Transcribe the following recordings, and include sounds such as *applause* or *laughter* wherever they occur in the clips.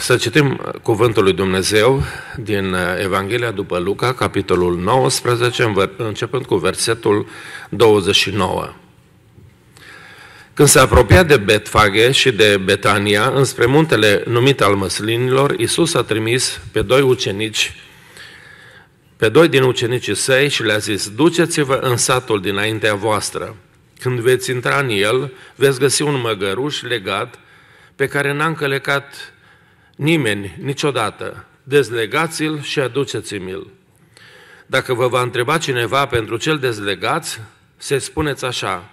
Să citim uh, cuvântul lui Dumnezeu din uh, Evanghelia după Luca, capitolul 19, începând cu versetul 29. Când se apropia de Betfage și de Betania, înspre muntele numit al măslinilor, Iisus a trimis pe doi ucenici, pe doi din ucenicii săi și le-a zis, Duceți-vă în satul dinaintea voastră. Când veți intra în el, veți găsi un măgăruș legat pe care n-a încălecat Nimeni, niciodată, dezlegați-l și aduceți-mi-l. Dacă vă va întreba cineva pentru cel dezlegați, se spuneți așa,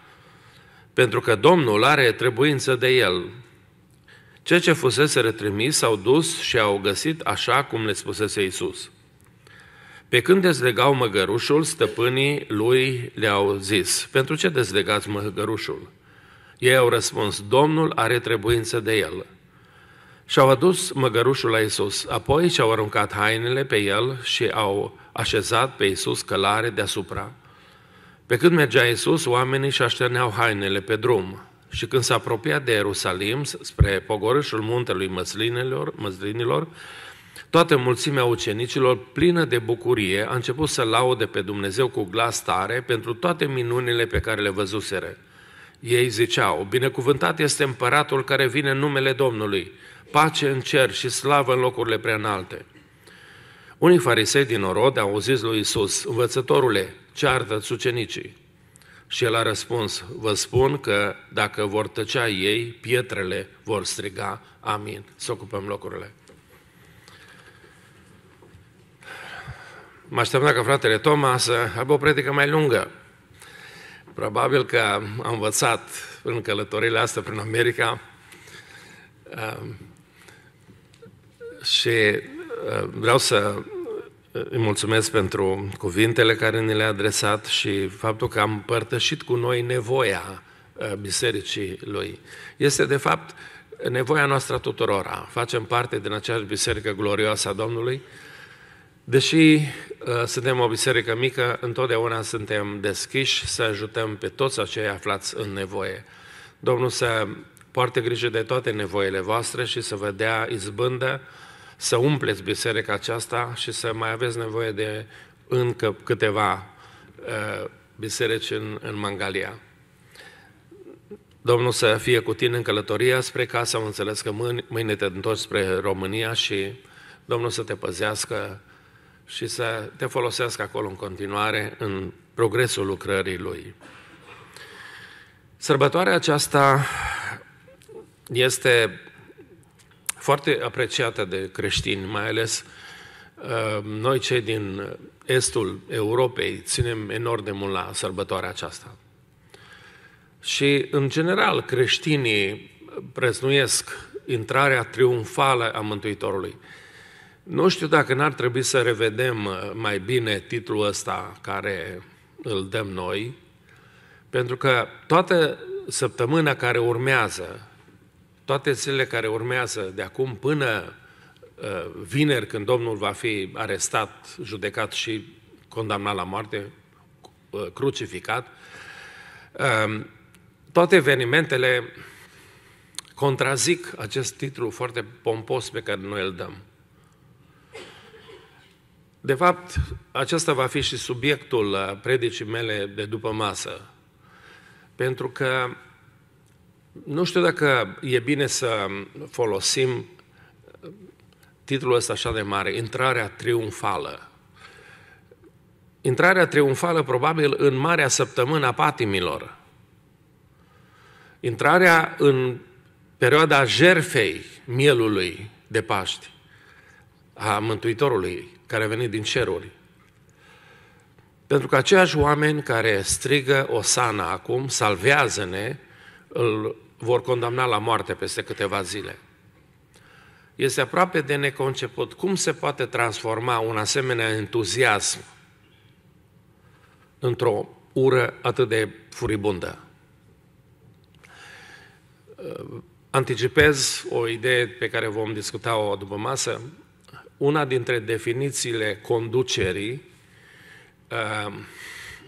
pentru că Domnul are trebuință de el. Ceea ce fusese retrimis s-au dus și au găsit așa cum le spusese Isus. Pe când dezlegau măgărușul, stăpânii lui le-au zis, pentru ce dezlegați măgărușul? Ei au răspuns, Domnul are trebuință de el. Și-au adus măgărușul la Isus, apoi și-au aruncat hainele pe el și au așezat pe Isus călare deasupra. Pe când mergea Isus, oamenii și așterneau hainele pe drum. Și când s-a apropiat de Ierusalim, spre pogorâșul muntelui măslinilor, măslinilor, toată mulțimea ucenicilor, plină de bucurie, a început să laude pe Dumnezeu cu glas tare pentru toate minunile pe care le văzuseră. Ei ziceau, binecuvântat este împăratul care vine în numele Domnului, pace în cer și slavă în locurile prea înalte. Unii farisei din Orod au zis lui Isus, învățătorule, ce ardă sucenicii? Și el a răspuns, vă spun că dacă vor tăcea ei, pietrele vor striga, amin. Să ocupăm locurile. Mă așteptam dacă fratele Toma să aibă o predică mai lungă. Probabil că am învățat în călătorile astea prin America și uh, vreau să uh, îi mulțumesc pentru cuvintele care ni le-a adresat și faptul că am împărtășit cu noi nevoia uh, bisericii lui. Este, de fapt, nevoia noastră tuturora. Facem parte din aceeași biserică glorioasă a Domnului. Deși uh, suntem o biserică mică, întotdeauna suntem deschiși să ajutăm pe toți acei aflați în nevoie. Domnul să poarte grijă de toate nevoile voastre și să vă dea izbândă uh, să umpleți biserica aceasta și să mai aveți nevoie de încă câteva uh, biserici în, în Mangalia. Domnul să fie cu tine în călătoria spre casă, am înțeles că mâine te întorci spre România și Domnul să te păzească și să te folosească acolo în continuare în progresul lucrării Lui. Sărbătoarea aceasta este foarte apreciată de creștini, mai ales uh, noi cei din estul Europei ținem enorm de mult la sărbătoarea aceasta. Și, în general, creștinii preznuiesc intrarea triumfală a Mântuitorului. Nu știu dacă n-ar trebui să revedem uh, mai bine titlul ăsta care îl dăm noi, pentru că toată săptămâna care urmează toate zilele care urmează de acum până uh, vineri, când Domnul va fi arestat, judecat și condamnat la moarte, uh, crucificat, uh, toate evenimentele contrazic acest titlu foarte pompos pe care noi îl dăm. De fapt, acesta va fi și subiectul uh, predicii mele de după masă, pentru că nu știu dacă e bine să folosim titlul ăsta așa de mare, Intrarea triumfală. Intrarea triumfală probabil în Marea Săptămână a Patimilor. Intrarea în perioada jerfei mielului de Paști, a Mântuitorului care a venit din ceruri. Pentru că aceiași oameni care strigă Osana acum, salvează-ne, îl vor condamna la moarte peste câteva zile. Este aproape de neconceput. Cum se poate transforma un asemenea entuziasm într-o ură atât de furibundă? Uh, anticipez o idee pe care vom discuta-o după masă. Una dintre definițiile conducerii, uh,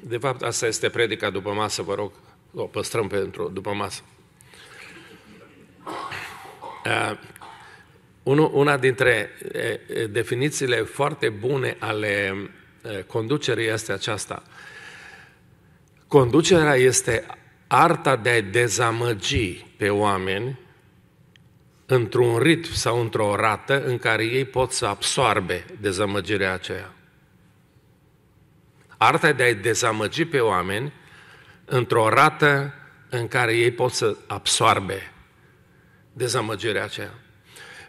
de fapt asta este predica după masă, vă rog, o păstrăm pentru după masă. Eh, una dintre eh, eh, definițiile foarte bune ale conducerii este aceasta. Conducerea este arta de a dezamăgi pe oameni într-un ritm sau într-o rată în care ei pot să absorbe dezamăgirea aceea. Arta de a dezamăgi pe oameni într-o rată în care ei pot să absoarbe dezamăgirea aceea.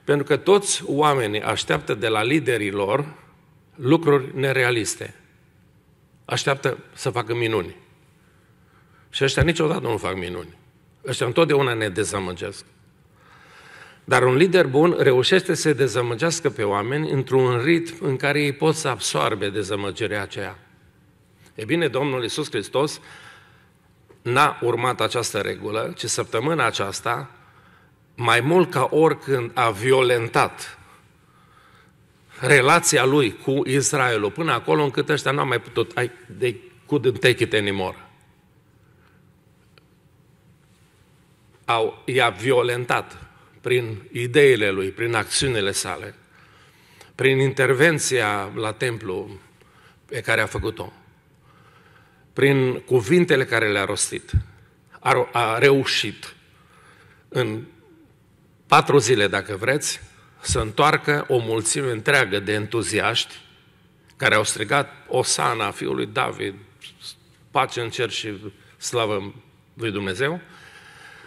Pentru că toți oamenii așteaptă de la liderii lor lucruri nerealiste. Așteaptă să facă minuni. Și ăștia niciodată nu fac minuni. Ăștia întotdeauna ne dezamăgesc. Dar un lider bun reușește să dezamăgească pe oameni într-un ritm în care ei pot să absorbe dezamăgirea aceea. E bine, Domnul Iisus Hristos n-a urmat această regulă, ci săptămâna aceasta, mai mult ca oricând a violentat relația lui cu Israelul, până acolo încât ăștia n-au mai putut, ai, they couldn't take it anymore. Au, i-a violentat prin ideile lui, prin acțiunile sale, prin intervenția la templu pe care a făcut-o prin cuvintele care le-a rostit, a, a reușit în patru zile, dacă vreți, să întoarcă o mulțime întreagă de entuziaști care au strigat Osana, fiul lui David, pace în cer și slavă lui Dumnezeu,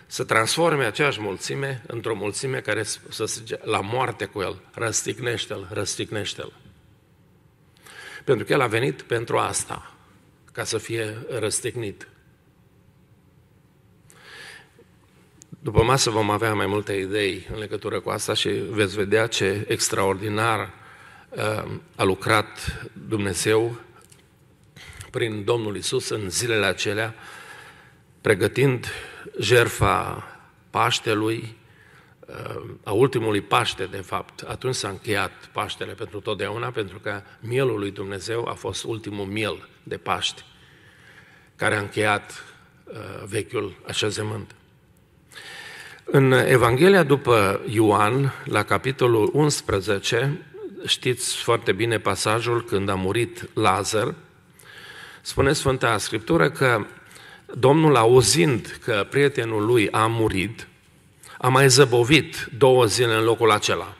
să transforme aceeași mulțime într-o mulțime care să strige la moarte cu el, răstignește-l, răstignește-l. Pentru că el a venit pentru asta ca să fie răstignit. După masă vom avea mai multe idei în legătură cu asta și veți vedea ce extraordinar uh, a lucrat Dumnezeu prin Domnul Isus în zilele acelea, pregătind jerfa Paștelui, a ultimului Paște, de fapt, atunci s-a încheiat Paștele pentru totdeauna, pentru că mielul lui Dumnezeu a fost ultimul miel de Paște, care a încheiat uh, vechiul așezământ. În Evanghelia după Ioan, la capitolul 11, știți foarte bine pasajul când a murit Lazar, spune Sfânta Scriptură că Domnul, auzind că prietenul lui a murit, a mai zăbovit două zile în locul acela.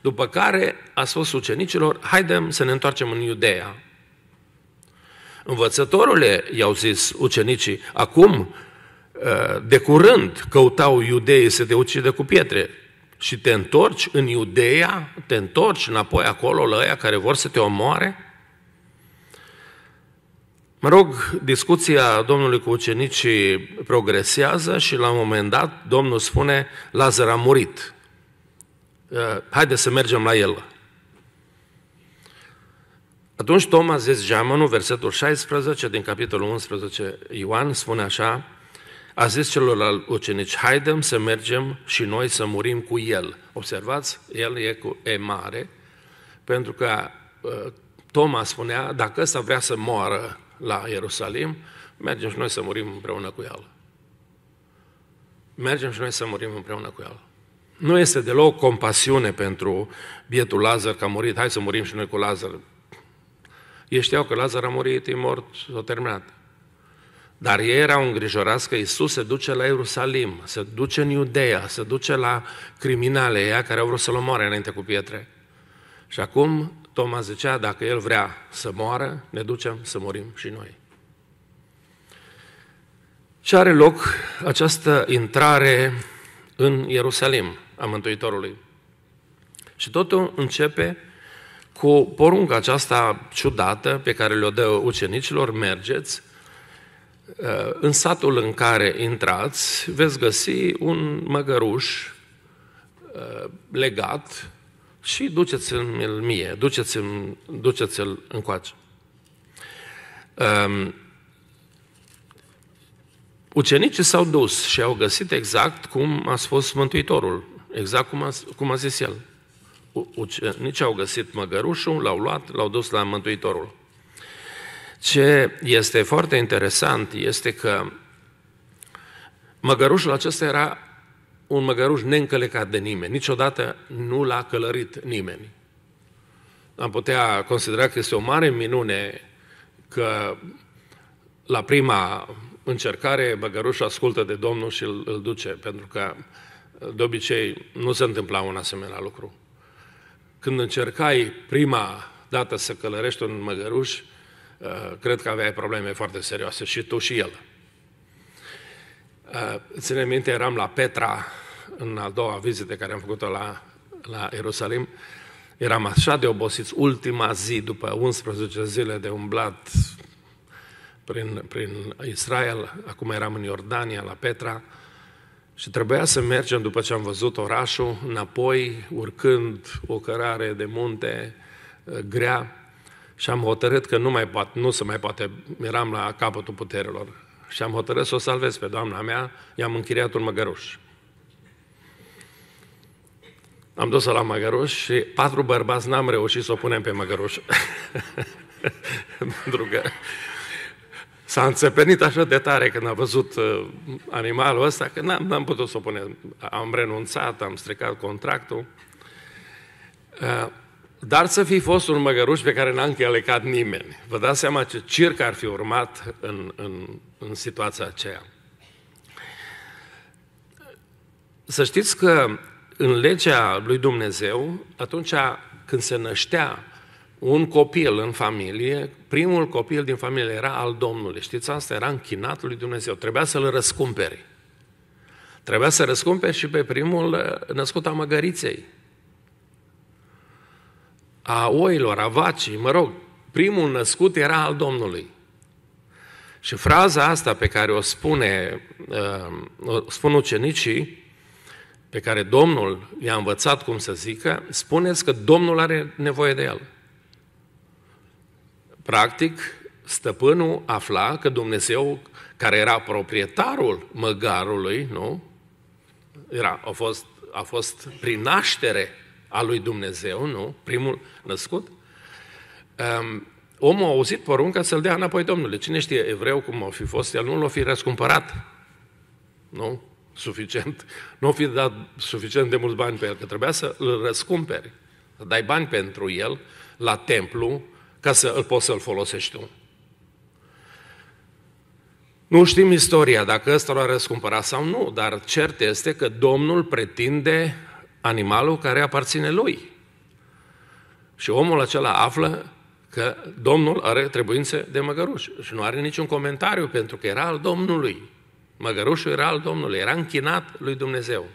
După care a spus ucenicilor, haidem să ne întoarcem în Iudeea. Învățătorule, i-au zis ucenicii, acum, ă, de curând, căutau iudeii să te ucide cu pietre și te întorci în Iudeea, te întorci înapoi acolo la aia care vor să te omoare? Mă rog, discuția Domnului cu ucenicii progresează și la un moment dat Domnul spune, Lazar a murit. Uh, Haideți să mergem la el. Atunci Toma geamănul, versetul 16 din capitolul 11 Ioan, spune așa, a zis celor al ucenici, haidem să mergem și noi să murim cu el. Observați, el e cu E mare, pentru că uh, Toma spunea, dacă ăsta vrea să moară la Ierusalim, mergem și noi să murim împreună cu el. Mergem și noi să murim împreună cu el. Nu este deloc compasiune pentru bietul Lazar că a murit, hai să murim și noi cu Lazar. Ei știau că Lazar a murit, e mort, s-a terminat. Dar ei erau îngrijorați că Isus se duce la Ierusalim, se duce în Iudeea, se duce la criminale ea care au vrut să-L omoare înainte cu pietre. Și acum Toma zicea, dacă el vrea să moară, ne ducem să morim și noi. Și are loc această intrare în Ierusalim a Mântuitorului. Și totul începe cu porunca aceasta ciudată pe care le-o dă ucenicilor, mergeți, uh, în satul în care intrați, veți găsi un măgăruș uh, legat și duceți-l mie, duceți-l, duceți-l încoace. Um, ucenicii s-au dus și au găsit exact cum a fost Mântuitorul, exact cum a, cum a zis el. Ucenicii au găsit măgărușul, l-au luat, l-au dus la Mântuitorul. Ce este foarte interesant este că măgărușul acesta era un măgăruș neîncălecat de nimeni. Niciodată nu l-a călărit nimeni. Am putea considera că este o mare minune că la prima încercare măgărușul ascultă de Domnul și îl, îl duce, pentru că de obicei nu se întâmpla un asemenea lucru. Când încercai prima dată să călărești un măgăruș, uh, cred că aveai probleme foarte serioase și tu și el. Uh, ține minte, eram la Petra în a doua vizită care am făcut-o la, la Ierusalim. Eram așa de obosiți, ultima zi, după 11 zile de umblat prin, prin Israel, acum eram în Iordania, la Petra, și trebuia să mergem, după ce am văzut orașul, înapoi, urcând o cărare de munte uh, grea, și am hotărât că nu, mai poate, nu se mai poate, eram la capătul puterilor, și am hotărât să o salvez pe doamna mea, i-am închiriat un măgăruș. Am dus-o la măgăruș și patru bărbați n-am reușit să o punem pe măgăruș. *laughs* Pentru că s-a înțepenit așa de tare când a văzut uh, animalul ăsta, că n-am, n-am putut să o punem. Am renunțat, am stricat contractul. Uh, dar să fi fost un măgăruș pe care n-a încălecat nimeni. Vă dați seama ce circ ar fi urmat în, în, în situația aceea. Să știți că în legea lui Dumnezeu, atunci când se năștea un copil în familie, primul copil din familie era al Domnului. Știți asta? Era închinat lui Dumnezeu. Trebuia să-l răscumpere. Trebuia să răscumpere și pe primul născut a măgăriței a oilor, a vacii, mă rog, primul născut era al Domnului. Și fraza asta pe care o spune, uh, o spun ucenicii, pe care Domnul i-a învățat cum să zică, spuneți că Domnul are nevoie de el. Practic, stăpânul afla că Dumnezeu, care era proprietarul măgarului, nu? Era, a, fost, a fost prin naștere a lui Dumnezeu, nu? Primul născut. Um, omul a auzit porunca să-l dea înapoi Domnului. Cine știe evreu cum a fi fost el, nu l-a fi răscumpărat. Nu? Suficient. Nu a fi dat suficient de mulți bani pe el, că trebuia să îl răscumperi. Să dai bani pentru el la templu ca să îl poți să-l folosești tu. Nu știm istoria, dacă ăsta l-a răscumpărat sau nu, dar cert este că Domnul pretinde animalul care aparține lui. Și omul acela află că Domnul are trebuințe de măgăruș și nu are niciun comentariu pentru că era al Domnului. Măgărușul era al Domnului, era închinat lui Dumnezeu.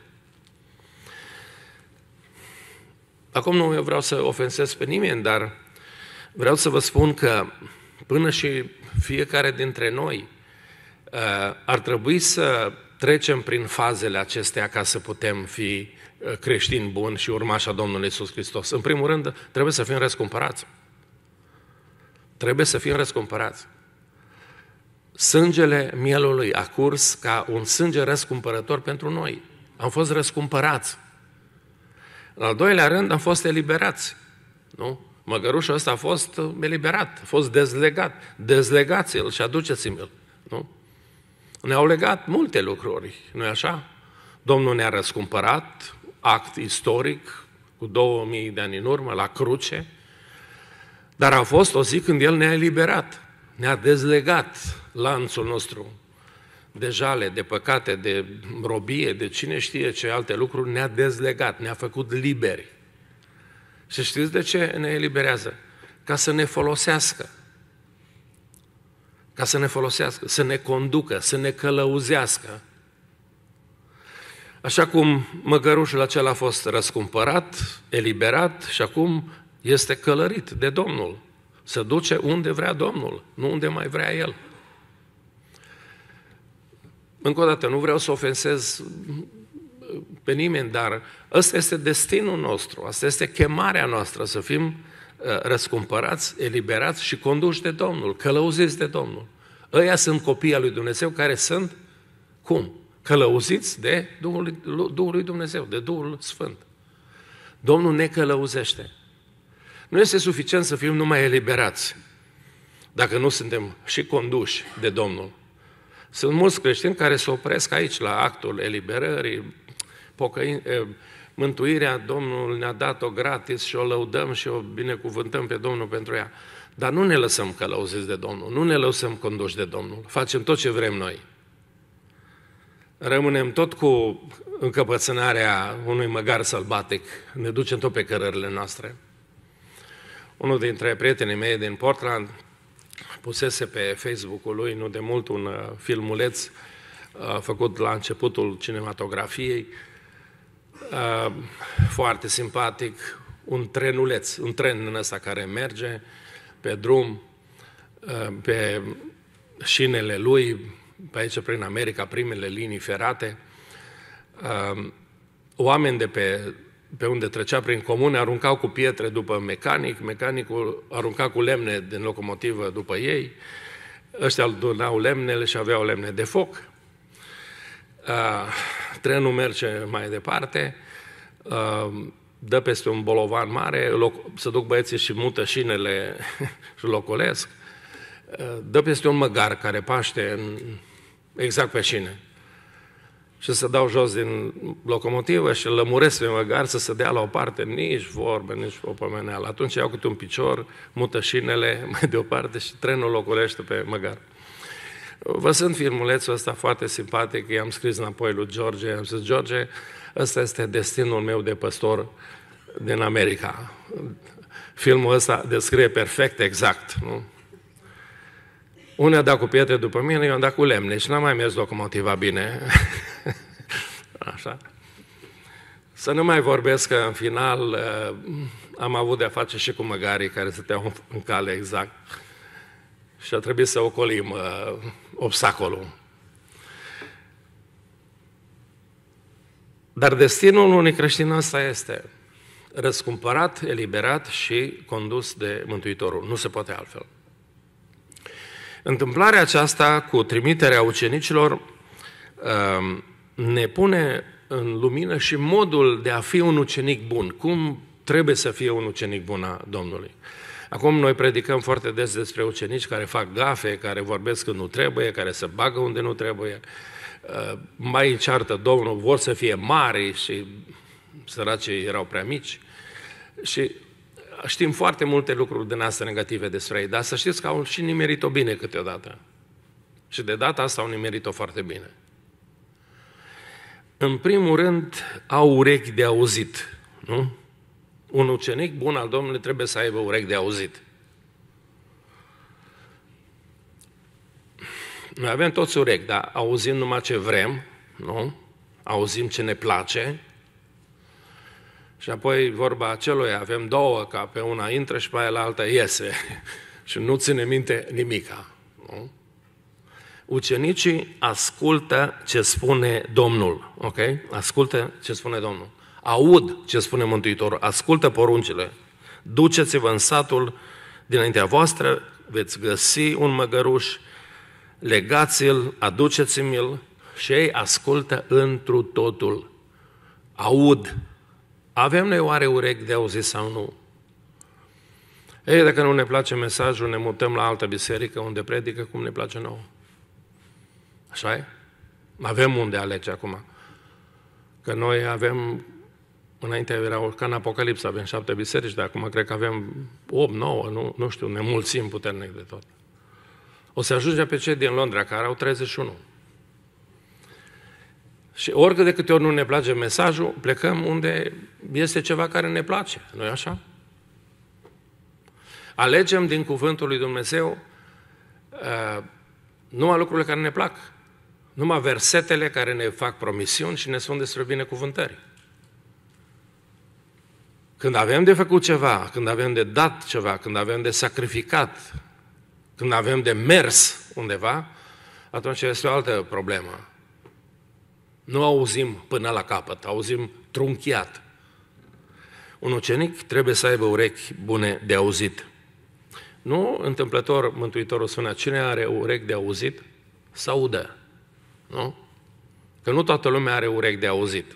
Acum nu eu vreau să ofensez pe nimeni, dar vreau să vă spun că până și fiecare dintre noi uh, ar trebui să trecem prin fazele acestea ca să putem fi Uh, creștin bun și urmașa Domnului Iisus Hristos? În primul rând, trebuie să fim răscumpărați. Trebuie să fim răscumpărați. Sângele mielului a curs ca un sânge răscumpărător pentru noi. Am fost răscumpărați. În al doilea rând, am fost eliberați. Nu? Măgărușul ăsta a fost uh, eliberat, a fost dezlegat. Dezlegați-l și aduceți-mi-l. Nu? Ne-au legat multe lucruri, nu-i așa? Domnul ne-a răscumpărat, act istoric, cu 2000 de ani în urmă, la cruce, dar a fost o zi când El ne-a eliberat, ne-a dezlegat lanțul nostru de jale, de păcate, de robie, de cine știe ce alte lucruri, ne-a dezlegat, ne-a făcut liberi. Și știți de ce ne eliberează? Ca să ne folosească. Ca să ne folosească, să ne conducă, să ne călăuzească, Așa cum măgărușul acela a fost răscumpărat, eliberat și acum este călărit de Domnul. Se duce unde vrea Domnul, nu unde mai vrea El. Încă o dată, nu vreau să ofensez pe nimeni, dar ăsta este destinul nostru, asta este chemarea noastră, să fim uh, răscumpărați, eliberați și conduși de Domnul, călăuziți de Domnul. Ăia sunt copiii lui Dumnezeu care sunt, cum? călăuziți de Duhul, Duhul lui Dumnezeu, de Duhul Sfânt. Domnul ne călăuzește. Nu este suficient să fim numai eliberați, dacă nu suntem și conduși de Domnul. Sunt mulți creștini care se opresc aici, la actul eliberării, pocăin, mântuirea, Domnul ne-a dat-o gratis și o lăudăm și o binecuvântăm pe Domnul pentru ea. Dar nu ne lăsăm călăuziți de Domnul, nu ne lăsăm conduși de Domnul, facem tot ce vrem noi rămânem tot cu încăpățânarea unui măgar sălbatic, ne ducem tot pe cărările noastre. Unul dintre prietenii mei din Portland pusese pe Facebook-ul lui nu de mult un uh, filmuleț uh, făcut la începutul cinematografiei, uh, foarte simpatic, un trenuleț, un tren în ăsta care merge pe drum, pe șinele lui, pe aici prin America, primele linii ferate, um, oameni de pe, pe unde trecea prin comune aruncau cu pietre după mecanic, mecanicul arunca cu lemne din locomotivă după ei, ăștia adunau lemnele și aveau lemne de foc. Uh, trenul merge mai departe, um, dă peste un bolovan mare, se duc băieții și mută șinele *laughs* și locolesc, uh, dă peste un măgar care paște în exact pe cine. Și să dau jos din locomotivă și lămuresc pe măgar să se dea la o parte, nici vorbe, nici o pomeneală. Atunci iau câte un picior, mută șinele *laughs* mai deoparte și trenul loculește pe măgar. Vă sunt filmulețul ăsta foarte simpatic, i-am scris înapoi lui George, i-am zis, George, ăsta este destinul meu de păstor din America. Filmul ăsta descrie perfect, exact, nu? Unii a dat cu pietre după mine, eu am dat cu lemne și n-am mai mers locomotiva bine. *laughs* Așa. Să nu mai vorbesc că în final uh, am avut de-a face și cu măgarii care stăteau în cale exact și a trebuit să ocolim uh, obstacolul. Dar destinul unui creștin asta este răscumpărat, eliberat și condus de Mântuitorul. Nu se poate altfel. Întâmplarea aceasta cu trimiterea ucenicilor um, ne pune în lumină și modul de a fi un ucenic bun. Cum trebuie să fie un ucenic bun a Domnului? Acum noi predicăm foarte des despre ucenici care fac gafe, care vorbesc când nu trebuie, care se bagă unde nu trebuie, uh, mai ceartă Domnul, vor să fie mari și săracii erau prea mici. Și știm foarte multe lucruri din astea negative despre ei, dar să știți că au și nimerit-o bine câteodată. Și de data asta au nimerit-o foarte bine. În primul rând, au urechi de auzit, nu? Un ucenic bun al Domnului trebuie să aibă urechi de auzit. Noi avem toți urechi, dar auzim numai ce vrem, nu? Auzim ce ne place, și apoi vorba acelui, avem două, ca pe una intră și pe aia la alta iese. *laughs* și nu ține minte nimica. Nu? Ucenicii ascultă ce spune Domnul, ok? Ascultă ce spune Domnul. Aud ce spune Mântuitorul, ascultă poruncile. Duceți-vă în satul dinaintea voastră, veți găsi un măgăruș, legați-l, aduceți-mi-l și ei ascultă întru totul. Aud avem noi oare urechi de auzit sau nu? Ei, dacă nu ne place mesajul, ne mutăm la altă biserică unde predică cum ne place nouă. Așa e? Avem unde alege acum. Că noi avem, înainte era ca în Apocalipsa, avem șapte biserici, dar acum cred că avem opt, 9, nu, nu știu, ne mulțim puternic de tot. O să ajungem pe cei din Londra, care au 31. Și oricât de câte ori nu ne place mesajul, plecăm unde este ceva care ne place, nu așa? Alegem din cuvântul lui Dumnezeu uh, numai lucrurile care ne plac, numai versetele care ne fac promisiuni și ne sunt despre binecuvântări. Când avem de făcut ceva, când avem de dat ceva, când avem de sacrificat, când avem de mers undeva, atunci este o altă problemă. Nu auzim până la capăt, auzim trunchiat. Un ucenic trebuie să aibă urechi bune de auzit. Nu întâmplător Mântuitorul spunea, cine are urechi de auzit, să audă. Nu? Că nu toată lumea are urechi de auzit.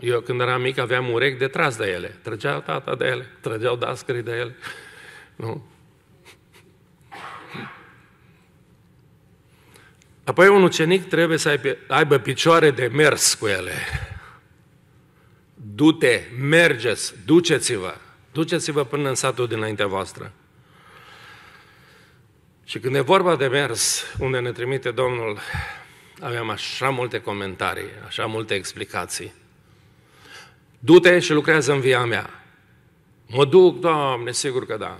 Eu când eram mic aveam urechi de tras de ele. Trăgeau tata de ele, trăgeau dascării de ele. Nu? Apoi un ucenic trebuie să aibă, picioare de mers cu ele. Dute, mergeți, duceți-vă. Duceți-vă până în satul dinaintea voastră. Și când e vorba de mers, unde ne trimite Domnul, aveam așa multe comentarii, așa multe explicații. Du-te și lucrează în via mea. Mă duc, Doamne, sigur că da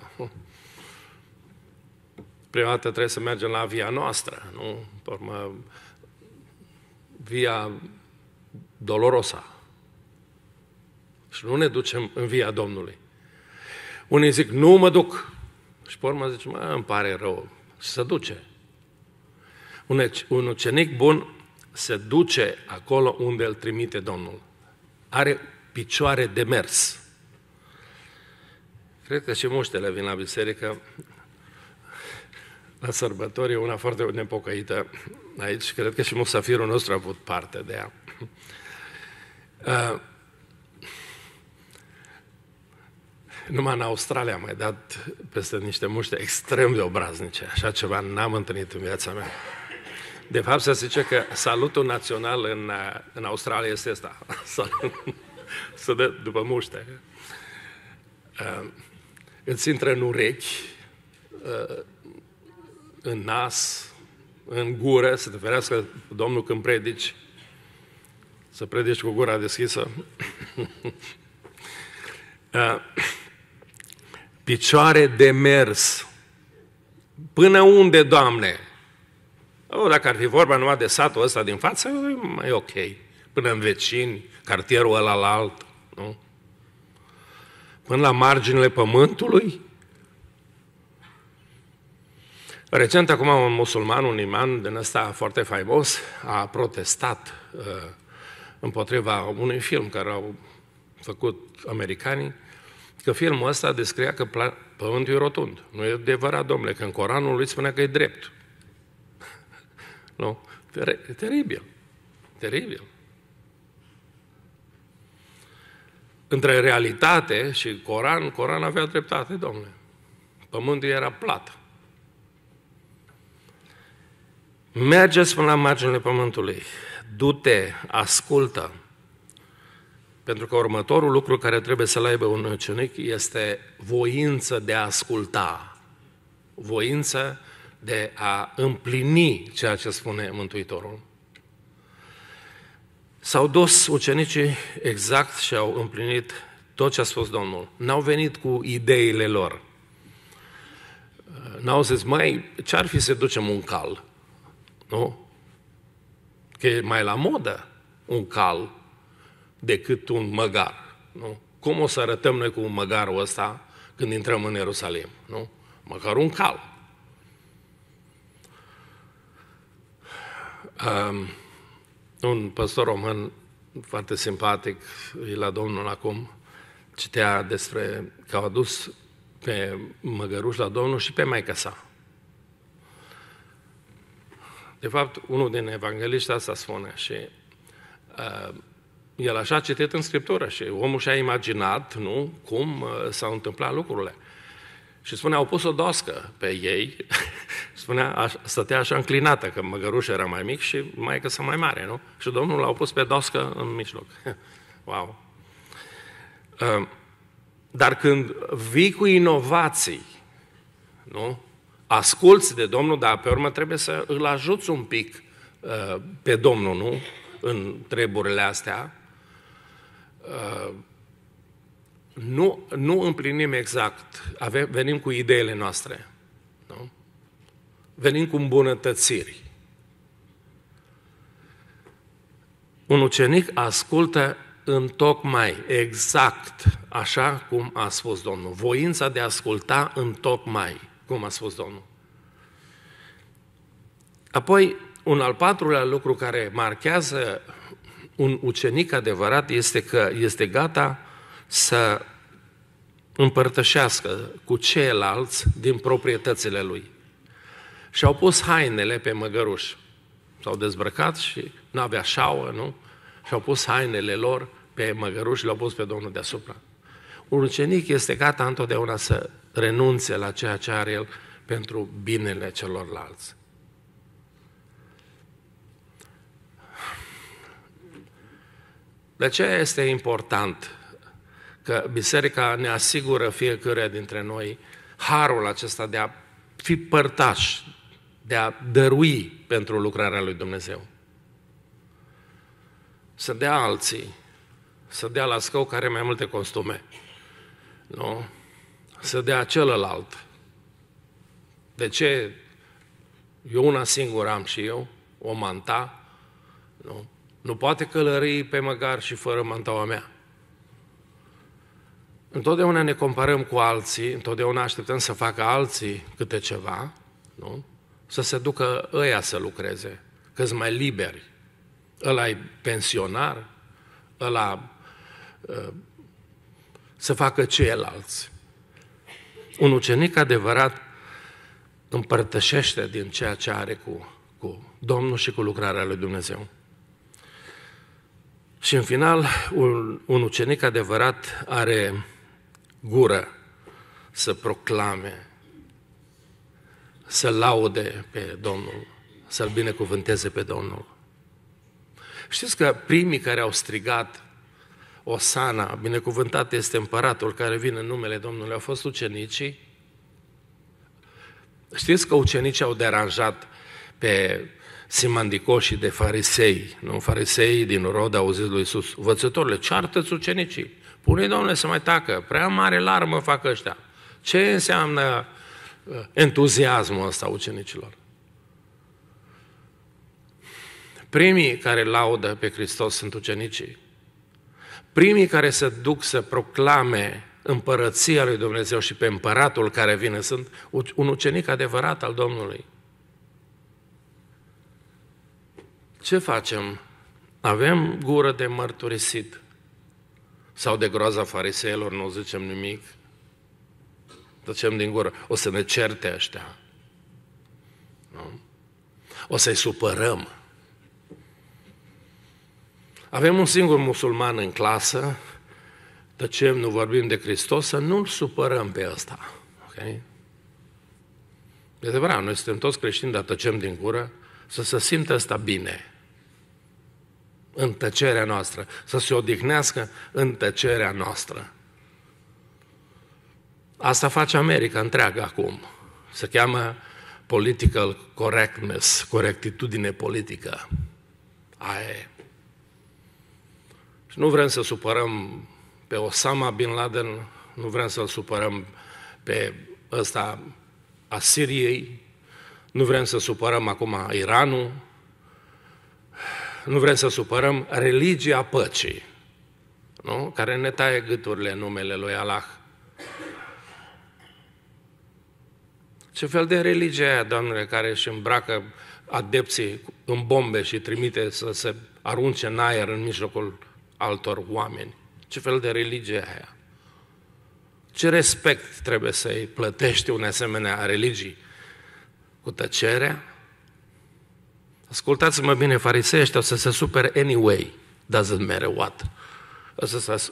prima dată trebuie să mergem la via noastră, nu? urmă, via dolorosa. Și nu ne ducem în via Domnului. Unii zic, nu mă duc. Și pe urmă zice, mă, îmi pare rău. Și se duce. Un, un ucenic bun se duce acolo unde îl trimite Domnul. Are picioare de mers. Cred că și muștele vin la biserică la sărbători e una foarte nepocăită aici. Cred că și musafirul nostru a avut parte de ea. Uh, numai în Australia am mai dat peste niște muște extrem de obraznice. Așa ceva n-am întâlnit în viața mea. De fapt, se zice că salutul național în, uh, în Australia este asta, *laughs* Să dă după muște. Uh, îți intră în urechi, uh, în nas, în gură, să te ferească Domnul când predici, să predici cu gura deschisă. *laughs* Ah, picioare de mers. Până unde, Doamne? O, dacă ar fi vorba numai de satul ăsta din față, mai ok. Până în vecini, cartierul ăla la alt, nu? Până la marginile pământului, Recent, acum, un musulman, un iman din ăsta foarte faimos, a protestat uh, împotriva unui film care au făcut americanii, că filmul ăsta descria că pământul e rotund. Nu e adevărat, domnule, că în Coranul lui spunea că e drept. *laughs* nu? Ter- teribil. Teribil. Între realitate și Coran, Coran avea dreptate, domnule. Pământul era plat. Mergeți până la marginile pământului, du-te, ascultă, pentru că următorul lucru care trebuie să-l aibă un ucenic este voință de a asculta, voință de a împlini ceea ce spune Mântuitorul. S-au dus ucenicii exact și au împlinit tot ce a spus Domnul. N-au venit cu ideile lor. N-au zis, mai, ce-ar fi să ducem un cal? Nu? Că e mai la modă un cal decât un măgar. Nu? Cum o să arătăm noi cu un măgarul ăsta când intrăm în Ierusalim? Nu? Măcar un cal. Um, un păstor român foarte simpatic, e la Domnul acum, citea despre că au adus pe măgăruș la Domnul și pe maica sa. De fapt, unul din evangeliști asta spune și uh, el așa a citit în Scriptură și omul și-a imaginat, nu, cum uh, s-au întâmplat lucrurile. Și spunea au pus o doscă pe ei, *laughs* spunea, a, stătea așa înclinată, că măgărușa era mai mic și mai că să mai mare, nu? Și Domnul l-au pus pe doscă în mijloc. *laughs* wow! Uh, dar când vii cu inovații, nu? asculți de Domnul, dar pe urmă trebuie să îl ajuți un pic uh, pe Domnul, nu? În treburile astea. Uh, nu, nu împlinim exact, avem, venim cu ideile noastre, nu? venim cu îmbunătățiri. Un ucenic ascultă în tocmai, exact așa cum a spus Domnul, voința de a asculta în tocmai cum a spus Domnul. Apoi, un al patrulea lucru care marchează un ucenic adevărat este că este gata să împărtășească cu ceilalți din proprietățile lui. Și au pus hainele pe măgăruș. S-au dezbrăcat și nu avea șauă, nu? Și au pus hainele lor pe măgăruș și le-au pus pe Domnul deasupra. Un ucenic este gata întotdeauna să renunțe la ceea ce are el pentru binele celorlalți. De ce este important că biserica ne asigură fiecare dintre noi harul acesta de a fi părtaș, de a dărui pentru lucrarea lui Dumnezeu? Să dea alții, să dea la scău care mai multe costume. Nu? să dea celălalt. De ce eu una singură am și eu, o manta, nu? Nu poate călări pe măgar și fără mantaua mea. Întotdeauna ne comparăm cu alții, întotdeauna așteptăm să facă alții câte ceva, nu? Să se ducă ăia să lucreze, că mai liberi. ăla e pensionar, ăla uh, să facă ceilalți. Un ucenic adevărat împărtășește din ceea ce are cu, cu Domnul și cu lucrarea lui Dumnezeu. Și în final, un, un ucenic adevărat are gură să proclame, să laude pe Domnul, să-L binecuvânteze pe Domnul. Știți că primii care au strigat Osana, binecuvântat este împăratul care vine în numele Domnului, au fost ucenicii. Știți că ucenicii au deranjat pe simandicoșii de farisei, nu? Farisei din rod au zis lui Iisus, vățătorile, ceartă-ți ucenicii, pune Domnule să mai tacă, prea mare larmă fac ăștia. Ce înseamnă uh, entuziasmul ăsta ucenicilor? Primii care laudă pe Hristos sunt ucenicii primii care se duc să proclame împărăția lui Dumnezeu și pe împăratul care vine sunt un ucenic adevărat al Domnului. Ce facem? Avem gură de mărturisit sau de groaza fariseilor, nu zicem nimic, tăcem din gură, o să ne certe ăștia. Nu? O să-i supărăm. Avem un singur musulman în clasă, tăcem, nu vorbim de Hristos, să nu-l supărăm pe ăsta. Okay? E adevărat, noi suntem toți creștini, dar tăcem din gură, să se simtă asta bine în tăcerea noastră, să se odihnească în tăcerea noastră. Asta face America întreagă acum. Se cheamă political correctness, corectitudine politică. Aia e. Și nu vrem să supărăm pe Osama Bin Laden, nu vrem să-l supărăm pe ăsta a Siriei, nu vrem să supărăm acum Iranul, nu vrem să supărăm religia păcii, nu? care ne taie gâturile în numele lui Allah. Ce fel de religie aia, Doamne, care își îmbracă adepții în bombe și trimite să se arunce în aer în mijlocul altor oameni. Ce fel de religie e aia? Ce respect trebuie să-i plătești un asemenea religii? Cu tăcerea? Ascultați-mă bine, farisei ăștia o să se supere anyway, doesn't matter what.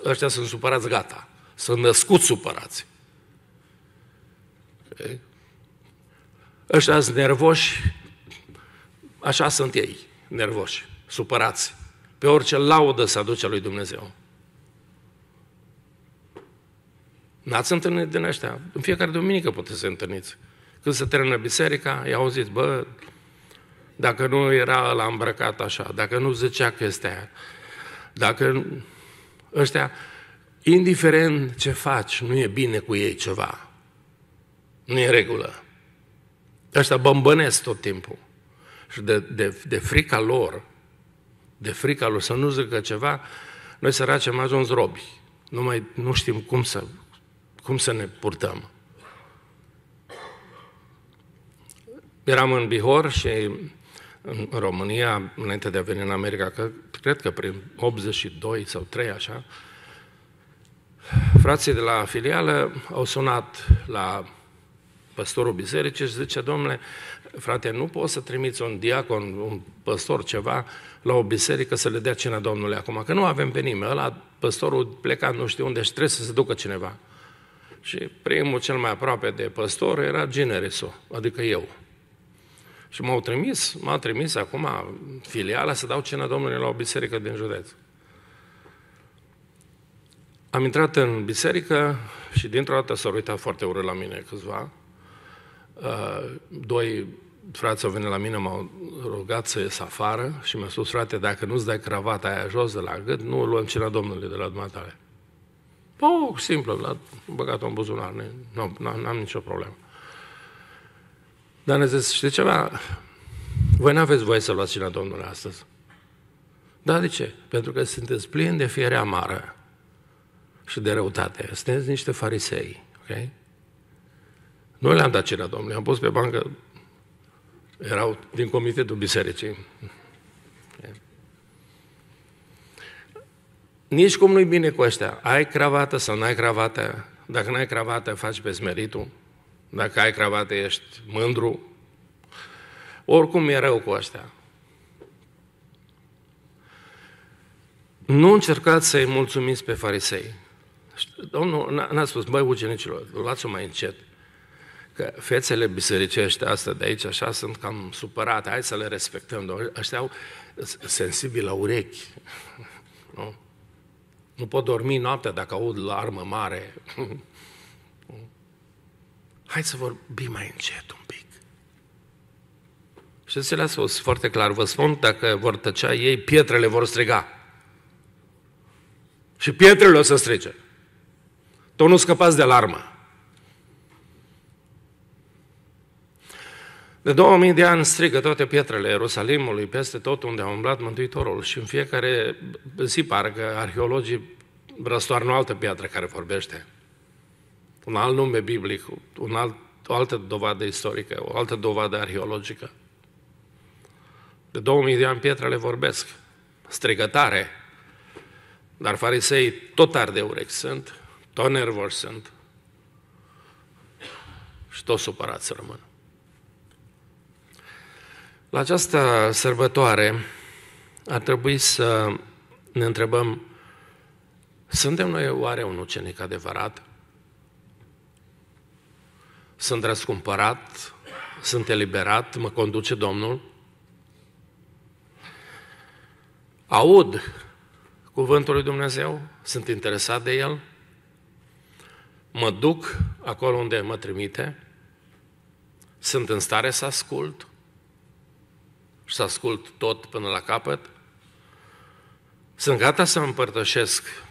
Ăștia, sunt supărați, gata. Sunt născuți supărați. Ăștia sunt nervoși, așa sunt ei, nervoși, supărați pe orice laudă să aduce lui Dumnezeu. N-ați întâlnit din ăștia? În fiecare duminică puteți să întâlniți. Când se termină biserica, i-au zis, bă, dacă nu era la îmbrăcat așa, dacă nu zicea chestia aia, dacă ăștia, indiferent ce faci, nu e bine cu ei ceva. Nu e regulă. Ăștia bămbănesc tot timpul. Și de, de, de frica lor, de frica lui să nu zică ceva, noi săraci am ajuns robi. Nu, mai, nu știm cum să, cum să ne purtăm. Eram în Bihor și în România, înainte de a veni în America, că, cred că prin 82 sau 3 așa, frații de la filială au sunat la păstorul bisericii și zice, domnule, frate, nu poți să trimiți un diacon, un păstor, ceva, la o biserică să le dea cina Domnului acum, că nu avem pe nimeni. Ăla, păstorul pleca nu știu unde și trebuie să se ducă cineva. Și primul cel mai aproape de păstor era Gineresu, adică eu. Și m-au trimis, m-a trimis acum filiala să dau cina Domnului la o biserică din județ. Am intrat în biserică și dintr-o dată s-au uitat foarte urât la mine câțiva doi frați au venit la mine, m-au rugat să ies afară și mi-a spus, frate, dacă nu-ți dai cravata aia jos de la gât, nu o luăm cina Domnului de la dumneavoastră. Po, simplu, l-a băgat-o în buzunar, nu, am nicio problemă. Dar ne zice știi ceva? Voi n-aveți voie să luați cina Domnului astăzi. Da, de ce? Pentru că sunteți plini de fiere amară și de răutate. Sunteți niște farisei, ok? Noi le-am dat cerea Domnului, am pus pe bancă, erau din comitetul bisericii. Nici cum nu-i bine cu ăștia. Ai cravată sau n-ai cravată? Dacă n-ai cravată, faci pe smeritul. Dacă ai cravată, ești mândru. Oricum e rău cu ăștia. Nu încercați să-i mulțumiți pe farisei. Domnul n-a spus, băi, ucenicilor, luați-o mai încet că fețele bisericești astea de aici așa sunt cam supărate, hai să le respectăm, dar ăștia au sensibil la urechi. *laughs* Nu? nu pot dormi noaptea dacă aud la armă mare. *laughs* Hai să vorbim mai încet un pic. Și să le-a spus foarte clar, vă spun, dacă vor tăcea ei, pietrele vor striga. Și pietrele o să strige. Tu nu scăpați de alarmă. De 2000 de ani strigă toate pietrele Ierusalimului, peste tot unde a umblat Mântuitorul și în fiecare zi parcă arheologii răstoarnă o altă piatră care vorbește. Un alt nume biblic, un alt, o altă dovadă istorică, o altă dovadă arheologică. De 2000 de ani pietrele vorbesc, strigătare, dar farisei tot tari de urechi sunt, tot nervoși sunt și tot supărați rămân. La această sărbătoare ar trebui să ne întrebăm, suntem noi oare un ucenic adevărat? Sunt răscumpărat? Sunt eliberat? Mă conduce Domnul? Aud cuvântul lui Dumnezeu? Sunt interesat de el? Mă duc acolo unde mă trimite? Sunt în stare să ascult? și să ascult tot până la capăt. Sunt gata să împărtășesc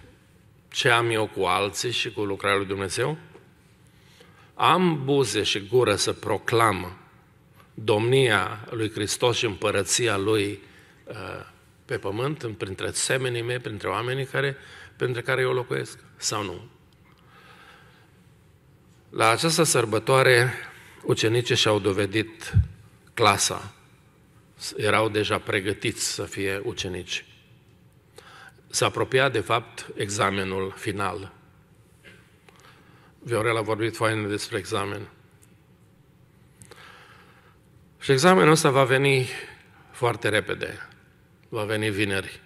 ce am eu cu alții și cu lucrarea lui Dumnezeu? Am buze și gură să proclam domnia lui Hristos și împărăția lui uh, pe pământ, printre semenii mei, printre oamenii care, printre care eu locuiesc, sau nu? La această sărbătoare, ucenicii și-au dovedit clasa erau deja pregătiți să fie ucenici. Se apropiat, de fapt, examenul final. Viorel a vorbit fain despre examen. Și examenul ăsta va veni foarte repede. Va veni vineri.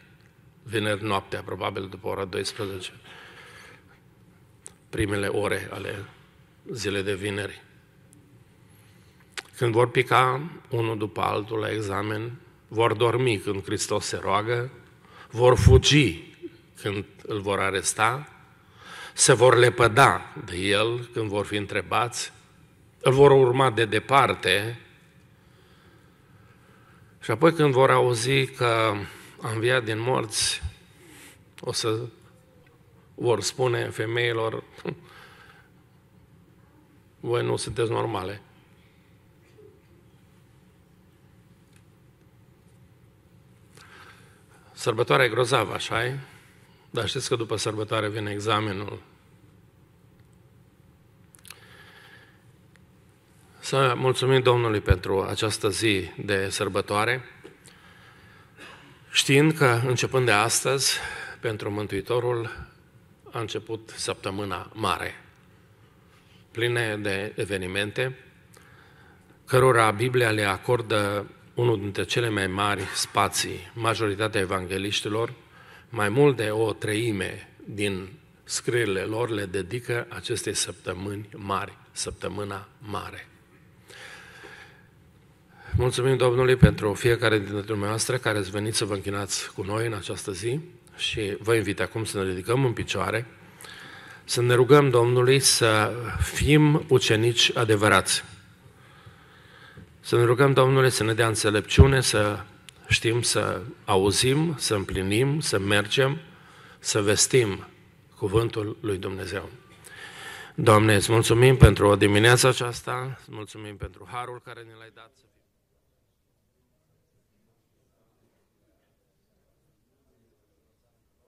Vineri noaptea, probabil după ora 12. Primele ore ale zilei de vineri. Când vor pica unul după altul la examen, vor dormi când Hristos se roagă, vor fugi când îl vor aresta, se vor lepăda de el când vor fi întrebați, îl vor urma de departe și apoi când vor auzi că a înviat din morți, o să vor spune femeilor, voi nu sunteți normale. Sărbătoarea e grozavă, așa e? Dar știți că după sărbătoare vine examenul. Să mulțumim Domnului pentru această zi de sărbătoare, știind că începând de astăzi, pentru Mântuitorul, a început săptămâna mare, plină de evenimente, cărora Biblia le acordă unul dintre cele mai mari spații. Majoritatea evangeliștilor, mai mult de o treime din scrierile lor le dedică acestei săptămâni mari, săptămâna mare. Mulțumim Domnului pentru fiecare dintre dumneavoastră care ați venit să vă închinați cu noi în această zi și vă invit acum să ne ridicăm în picioare, să ne rugăm Domnului să fim ucenici adevărați. Să ne rugăm, Domnule, să ne dea înțelepciune, să știm să auzim, să împlinim, să mergem, să vestim cuvântul lui Dumnezeu. Doamne, îți mulțumim pentru o dimineață aceasta, îți mulțumim pentru harul care ne l-ai dat.